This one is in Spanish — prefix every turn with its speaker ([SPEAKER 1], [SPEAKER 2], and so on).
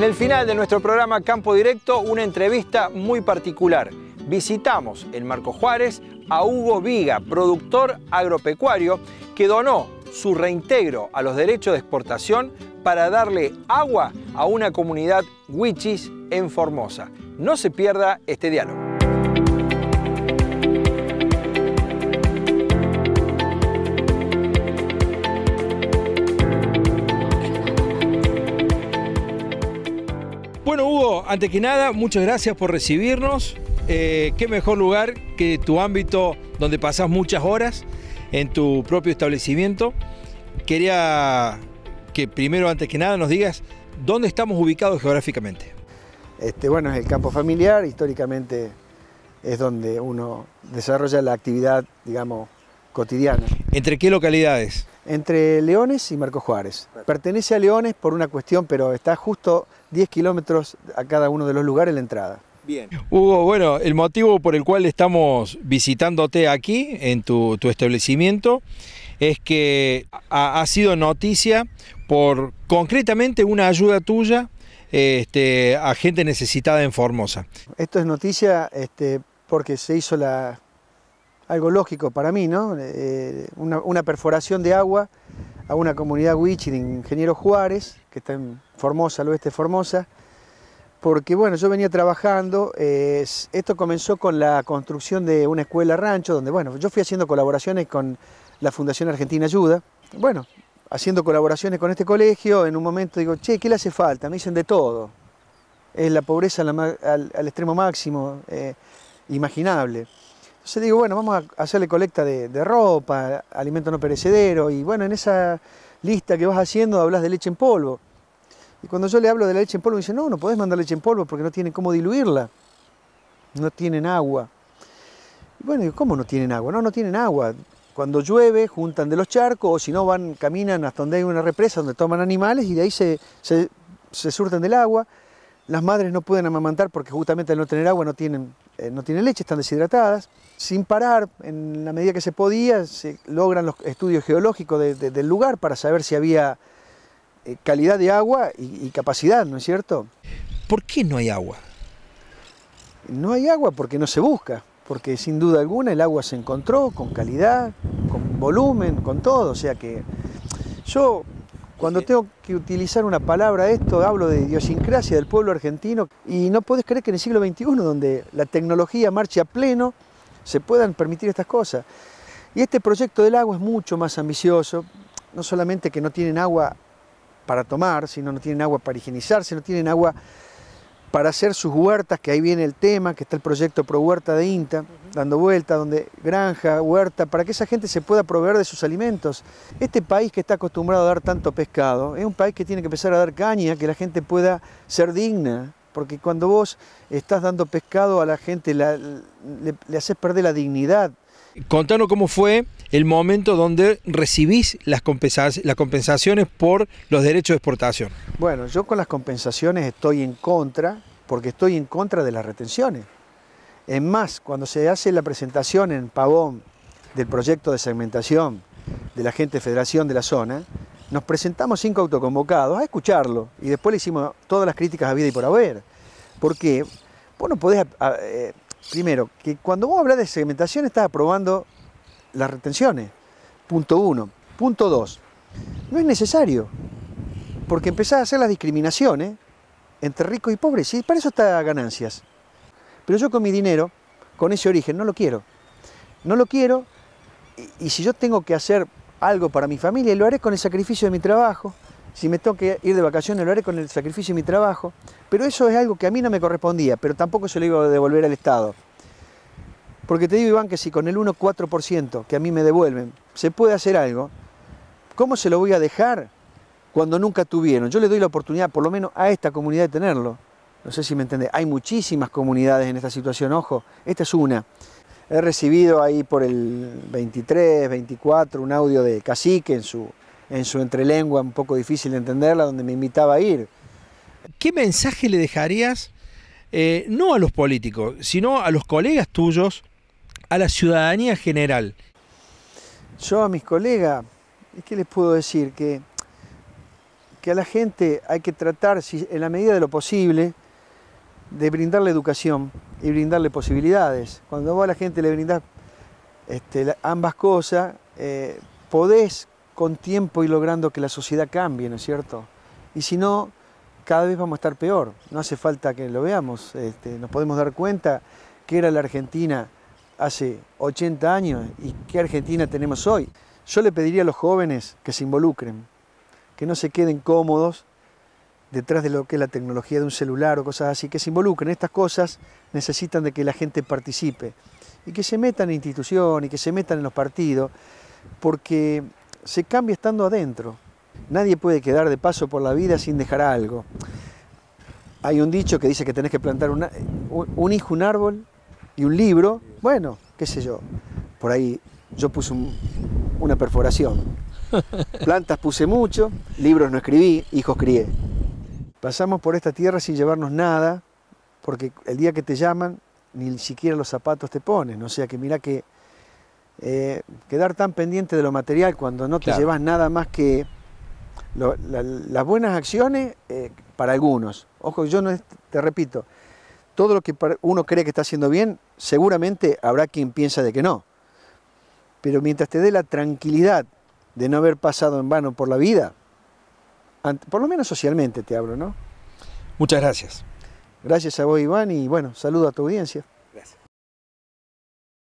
[SPEAKER 1] En el final de nuestro programa Campo Directo, una entrevista muy particular. Visitamos en Marco Juárez a Hugo Viga, productor agropecuario, que donó su reintegro a los derechos de exportación para darle agua a una comunidad wichis en Formosa. No se pierda este diálogo. antes que nada, muchas gracias por recibirnos. Eh, qué mejor lugar que tu ámbito donde pasas muchas horas en tu propio establecimiento. Quería que primero, antes que nada, nos digas dónde estamos ubicados geográficamente.
[SPEAKER 2] Este, bueno, es el campo familiar, históricamente es donde uno desarrolla la actividad, digamos, cotidiana. ¿Entre qué localidades? Entre Leones y Marco Juárez. Pertenece a Leones por una cuestión, pero está justo 10 kilómetros a cada uno de los lugares la entrada.
[SPEAKER 1] Bien. Hugo, bueno, el motivo por el cual estamos visitándote aquí, en tu, establecimiento, es que ha, sido noticia por concretamente una ayuda tuya este, a gente necesitada en Formosa.
[SPEAKER 2] Esto es noticia este, porque se hizo algo lógico para mí, ¿no? Eh, una, perforación de agua a una comunidad wichi de Ingeniero Juárez que está en Formosa, al oeste de Formosa, porque bueno, yo venía trabajando, eh, esto comenzó con la construcción de una escuela rancho, donde bueno, yo fui haciendo colaboraciones con la Fundación Argentina Ayuda, bueno, haciendo colaboraciones con este colegio, en un momento digo, che, ¿qué le hace falta? Me dicen de todo, es la pobreza al, extremo máximo eh, imaginable. Entonces digo, bueno, vamos a hacerle colecta de ropa, alimento no perecedero, y bueno, en esa lista que vas haciendo hablas de leche en polvo. Y cuando yo le hablo de la leche en polvo, me dice, no, no podés mandar leche en polvo porque no tienen cómo diluirla. No tienen agua. bueno, ¿cómo no tienen agua? No, no tienen agua. Cuando llueve, juntan de los charcos, o si no, van, caminan hasta donde hay una represa donde toman animales y de ahí se, surten del agua. Las madres no pueden amamantar porque justamente al no tener agua no tienen eh, no tiene leche, están deshidratadas. Sin parar, en la medida que se podía, se logran los estudios geológicos del lugar para saber si había eh, calidad de agua y, y capacidad, ¿no es cierto? ¿Por qué no hay agua? No hay agua porque no se busca, porque sin duda alguna el agua se encontró con calidad, con volumen, con todo, o sea que yo cuando tengo que utilizar una palabra esto, hablo de idiosincrasia del pueblo argentino y no puedes creer que en el siglo XXI, donde la tecnología marcha a pleno, se puedan permitir estas cosas. Y este proyecto del agua es mucho más ambicioso, no solamente que no tienen agua para tomar, sino no tienen agua para higienizarse, no tienen agua para hacer sus huertas, que ahí viene el tema, que está el proyecto Pro Huerta de INTA dando vuelta, donde granja, huerta, para que esa gente se pueda proveer de sus alimentos. Este país que está acostumbrado a dar tanto pescado, es un país que tiene que empezar a dar caña, que la gente pueda ser digna, porque cuando vos estás dando pescado a la gente le, le haces perder la dignidad.
[SPEAKER 1] Contanos cómo fue el momento donde recibís las, compensaciones por los derechos de exportación.
[SPEAKER 2] Bueno, yo con las compensaciones estoy en contra, porque estoy en contra de las retenciones. En más, cuando se hace la presentación en Pavón del proyecto de segmentación de la gente de federación de la zona, nos presentamos cinco autoconvocados a escucharlo y después le hicimos todas las críticas a vida y por haber. Porque vos no podés, eh, primero, que cuando vos hablas de segmentación estás aprobando las retenciones, punto uno. Punto dos, no es necesario, porque empezás a hacer las discriminaciones entre ricos y pobres, y para eso está ganancias. Pero yo con mi dinero, con ese origen, no lo quiero. No lo quiero y, si yo tengo que hacer algo para mi familia, lo haré con el sacrificio de mi trabajo. Si me tengo que ir de vacaciones, lo haré con el sacrificio de mi trabajo. Pero eso es algo que a mí no me correspondía, pero tampoco se lo iba a devolver al Estado. Porque te digo, Iván, que si con el 1,4% que a mí me devuelven se puede hacer algo, ¿cómo se lo voy a dejar cuando nunca tuvieron? Yo le doy la oportunidad, por lo menos a esta comunidad, de tenerlo. No sé si me entiende. Hay muchísimas comunidades en esta situación, ojo, esta es una. He recibido ahí por el 23, 24 un audio de Cacique en su, en su entrelengua un poco difícil de entenderla, donde me invitaba a ir.
[SPEAKER 1] ¿Qué mensaje le dejarías, eh, no a los políticos, sino a los colegas tuyos, a la ciudadanía general? Yo a mis
[SPEAKER 2] colegas, ¿qué les puedo decir? Que, que a la gente hay que tratar, si, en la medida de lo posible, de brindarle educación y brindarle posibilidades. Cuando vos a la gente le brindás este, ambas cosas, eh, podés con tiempo ir logrando que la sociedad cambie, ¿no es cierto? Y si no, cada vez vamos a estar peor. No hace falta que lo veamos. Este, nos podemos dar cuenta que era la Argentina hace 80 años y qué Argentina tenemos hoy. Yo le pediría a los jóvenes que se involucren, que no se queden cómodos detrás de lo que es la tecnología de un celular o cosas así, que se involucren. Estas cosas necesitan de que la gente participe y que se metan en institución y que se metan en los partidos, porque se cambia estando adentro. Nadie puede quedar de paso por la vida sin dejar algo. Hay un dicho que dice que tenés que plantar un hijo, un árbol y un libro. Bueno, qué sé yo. Por ahí yo puse una perforación. Plantas puse mucho, libros no escribí, hijos crié. Pasamos por esta tierra sin llevarnos nada, porque el día que te llaman, ni siquiera los zapatos te pones. O sea que mira que eh, quedar tan pendiente de lo material cuando no te llevas nada más que las buenas acciones eh, para algunos. Ojo, yo no te repito, todo lo que uno cree que está haciendo bien, seguramente habrá quien piensa de que no. Pero mientras te dé la tranquilidad de no haber pasado en vano por la vida, por lo menos socialmente te hablo, ¿no? Muchas gracias. Gracias a vos, Iván, y bueno, saludo a tu audiencia.